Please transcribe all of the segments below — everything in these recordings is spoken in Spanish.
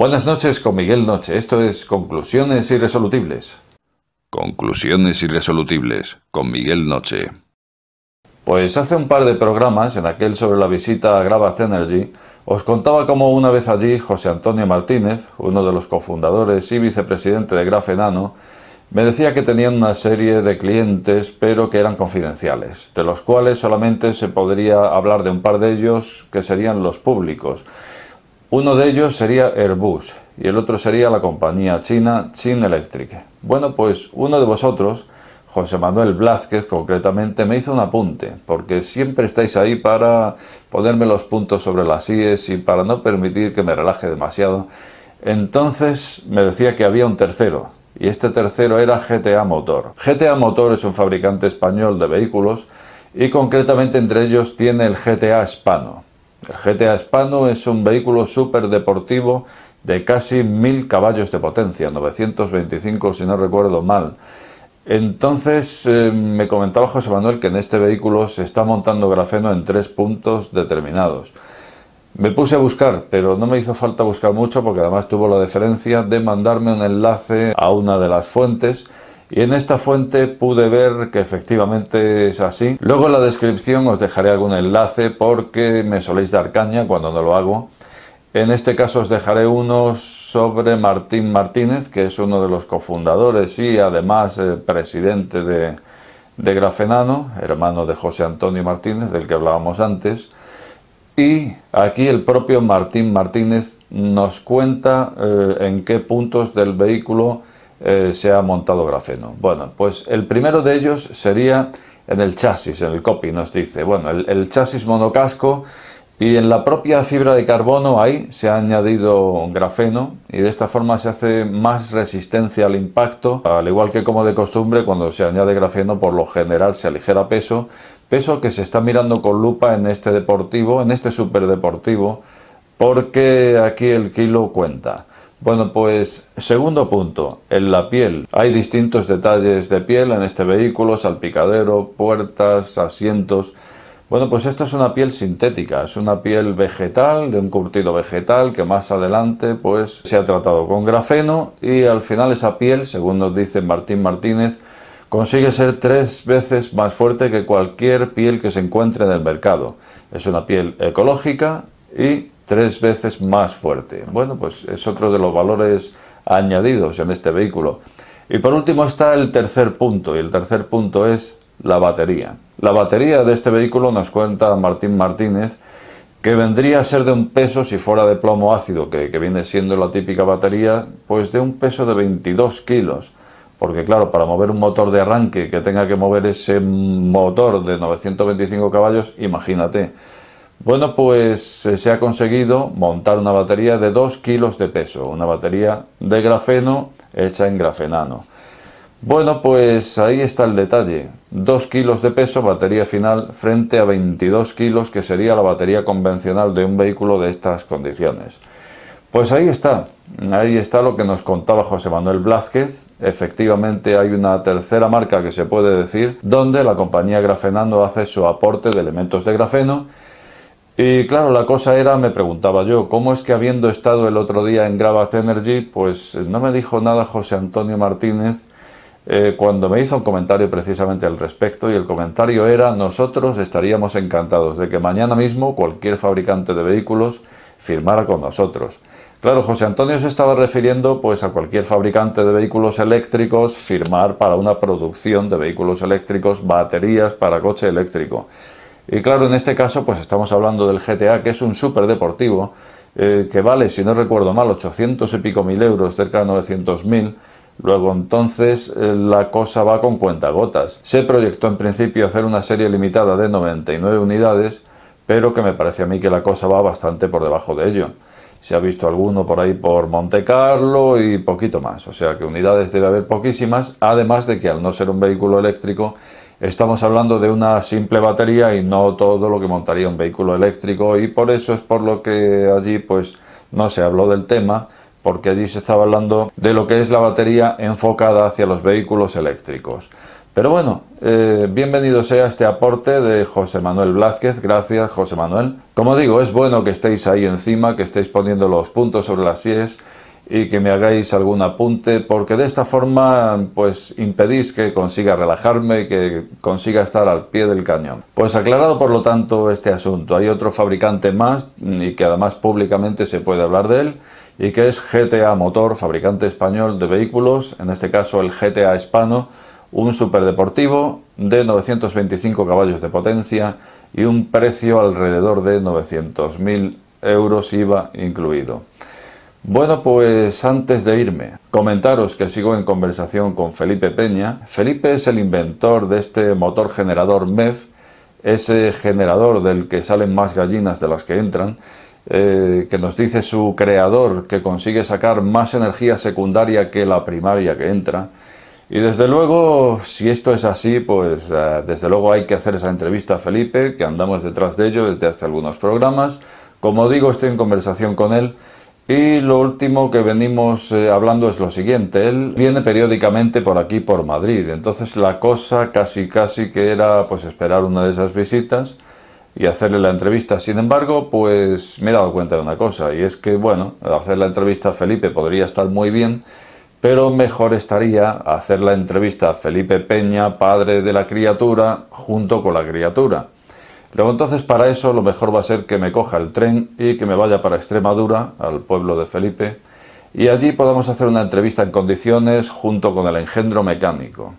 Buenas noches con Miguel Noche. Esto es Conclusiones Irresolutibles. Conclusiones Irresolutibles con Miguel Noche. Pues hace un par de programas, en aquel sobre la visita a Grava Energy, os contaba cómo una vez allí José Antonio Martínez, uno de los cofundadores y vicepresidente de Graf Enano, me decía que tenían una serie de clientes, pero que eran confidenciales, de los cuales solamente se podría hablar de un par de ellos, que serían los públicos. Uno de ellos sería Airbus y el otro sería la compañía china Chin Electric. Bueno, pues uno de vosotros, José Manuel Blázquez concretamente, me hizo un apunte, porque siempre estáis ahí para ponerme los puntos sobre las IES y para no permitir que me relaje demasiado. Entonces me decía que había un tercero, y este tercero era GTA Motor. GTA Motor es un fabricante español de vehículos y concretamente entre ellos tiene el GTA Hispano. El GTA Spano es un vehículo deportivo de casi 1000 caballos de potencia, 925 si no recuerdo mal. Entonces eh, me comentaba José Manuel que en este vehículo se está montando grafeno en tres puntos determinados. Me puse a buscar, pero no me hizo falta buscar mucho porque además tuvo la deferencia de mandarme un enlace a una de las fuentes y en esta fuente pude ver que efectivamente es así. Luego en la descripción os dejaré algún enlace porque me soléis dar caña cuando no lo hago. En este caso os dejaré uno sobre Martín Martínez, que es uno de los cofundadores y además eh, presidente de, Grafenano, hermano de José Antonio Martínez, del que hablábamos antes. Y aquí el propio Martín Martínez nos cuenta eh, en qué puntos del vehículo eh, se ha montado grafeno. Bueno, pues el primero de ellos sería en el chasis, en el copy nos dice. Bueno, el, el chasis monocasco y en la propia fibra de carbono ahí se ha añadido grafeno y de esta forma se hace más resistencia al impacto, al igual que como de costumbre cuando se añade grafeno por lo general se aligera peso, peso que se está mirando con lupa en este deportivo, en este superdeportivo, porque aquí el kilo cuenta. Bueno, pues segundo punto, en la piel. Hay distintos detalles de piel en este vehículo, salpicadero, puertas, asientos. Bueno, pues esto es una piel sintética, es una piel vegetal, de un curtido vegetal que más adelante pues se ha tratado con grafeno y al final esa piel, según nos dice Martín Martínez, consigue ser tres veces más fuerte que cualquier piel que se encuentre en el mercado. Es una piel ecológica y tres veces más fuerte. Bueno, pues es otro de los valores añadidos en este vehículo. Y por último está el tercer punto, y el tercer punto es la batería. La batería de este vehículo nos cuenta Martín Martínez que vendría a ser de un peso, si fuera de plomo ácido, que, viene siendo la típica batería, pues de un peso de 22 kilos. Porque claro, para mover un motor de arranque que tenga que mover ese motor de 925 caballos, imagínate. Bueno, pues eh, se ha conseguido montar una batería de 2 kilos de peso, una batería de grafeno hecha en grafenano. Bueno, pues ahí está el detalle. 2 kilos de peso, batería final, frente a 22 kilos, que sería la batería convencional de un vehículo de estas condiciones. Pues ahí está, ahí está lo que nos contaba José Manuel Blázquez. Efectivamente hay una tercera marca que se puede decir, donde la compañía Grafenando hace su aporte de elementos de grafeno y claro, la cosa era, me preguntaba yo, ¿cómo es que habiendo estado el otro día en Gravat Energy, pues eh, no me dijo nada José Antonio Martínez eh, cuando me hizo un comentario precisamente al respecto? Y el comentario era, nosotros estaríamos encantados de que mañana mismo cualquier fabricante de vehículos firmara con nosotros. Claro, José Antonio se estaba refiriendo pues a cualquier fabricante de vehículos eléctricos firmar para una producción de vehículos eléctricos, baterías para coche eléctrico. Y claro, en este caso, pues estamos hablando del GTA, que es un super deportivo, eh, que vale, si no recuerdo mal, 800 y pico mil euros, cerca de 900 mil. Luego entonces eh, la cosa va con cuentagotas. Se proyectó en principio hacer una serie limitada de 99 unidades, pero que me parece a mí que la cosa va bastante por debajo de ello. Se ha visto alguno por ahí por Monte Carlo y poquito más, o sea que unidades debe haber poquísimas, además de que al no ser un vehículo eléctrico Estamos hablando de una simple batería y no todo lo que montaría un vehículo eléctrico y por eso es por lo que allí pues no se habló del tema porque allí se estaba hablando de lo que es la batería enfocada hacia los vehículos eléctricos. Pero bueno, eh, bienvenido sea este aporte de José Manuel Blázquez. Gracias, José Manuel. Como digo, es bueno que estéis ahí encima, que estéis poniendo los puntos sobre las IES y que me hagáis algún apunte, porque de esta forma pues impedís que consiga relajarme, que consiga estar al pie del cañón. Pues aclarado por lo tanto este asunto, hay otro fabricante más y que además públicamente se puede hablar de él, y que es GTA Motor, fabricante español de vehículos, en este caso el GTA Hispano, un superdeportivo de 925 caballos de potencia y un precio alrededor de 900.000 euros IVA incluido. Bueno, pues antes de irme, comentaros que sigo en conversación con Felipe Peña. Felipe es el inventor de este motor generador MEF, ese generador del que salen más gallinas de las que entran, eh, que nos dice su creador que consigue sacar más energía secundaria que la primaria que entra. Y desde luego, si esto es así, pues eh, desde luego hay que hacer esa entrevista a Felipe, que andamos detrás de ello desde hace algunos programas. Como digo, estoy en conversación con él y lo último que venimos eh, hablando es lo siguiente, él viene periódicamente por aquí, por Madrid, entonces la cosa casi casi que era pues esperar una de esas visitas y hacerle la entrevista, sin embargo, pues me he dado cuenta de una cosa, y es que bueno, hacer la entrevista a Felipe podría estar muy bien, pero mejor estaría hacer la entrevista a Felipe Peña, padre de la criatura, junto con la criatura. Pero entonces para eso lo mejor va a ser que me coja el tren y que me vaya para Extremadura, al pueblo de Felipe, y allí podamos hacer una entrevista en condiciones junto con el engendro mecánico.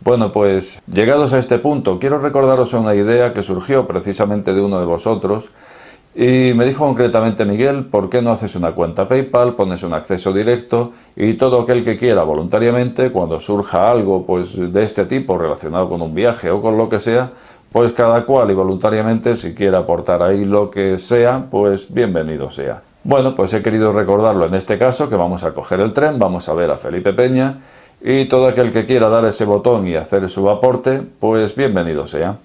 Bueno, pues llegados a este punto, quiero recordaros una idea que surgió precisamente de uno de vosotros y me dijo concretamente Miguel, ¿por qué no haces una cuenta PayPal, pones un acceso directo y todo aquel que quiera voluntariamente, cuando surja algo pues de este tipo relacionado con un viaje o con lo que sea, pues cada cual y voluntariamente si quiere aportar ahí lo que sea, pues bienvenido sea. Bueno, pues he querido recordarlo en este caso que vamos a coger el tren, vamos a ver a Felipe Peña y todo aquel que quiera dar ese botón y hacer su aporte, pues bienvenido sea.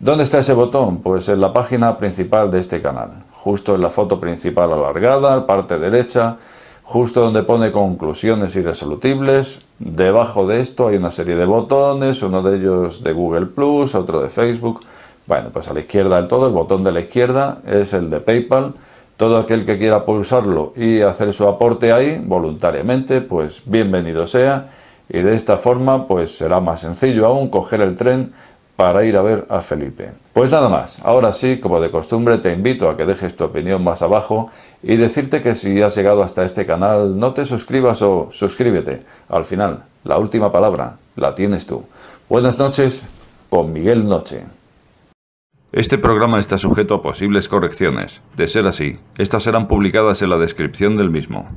¿Dónde está ese botón? Pues en la página principal de este canal, justo en la foto principal alargada, parte derecha, justo donde pone conclusiones irresolutibles, debajo de esto hay una serie de botones, uno de ellos de Google Plus, otro de Facebook. Bueno, pues a la izquierda del todo, el botón de la izquierda es el de PayPal. Todo aquel que quiera pulsarlo y hacer su aporte ahí voluntariamente, pues bienvenido sea. Y de esta forma, pues será más sencillo aún coger el tren para ir a ver a Felipe. Pues nada más, ahora sí, como de costumbre, te invito a que dejes tu opinión más abajo y decirte que si has llegado hasta este canal, no te suscribas o suscríbete. Al final, la última palabra la tienes tú. Buenas noches con Miguel Noche. Este programa está sujeto a posibles correcciones. De ser así, estas serán publicadas en la descripción del mismo.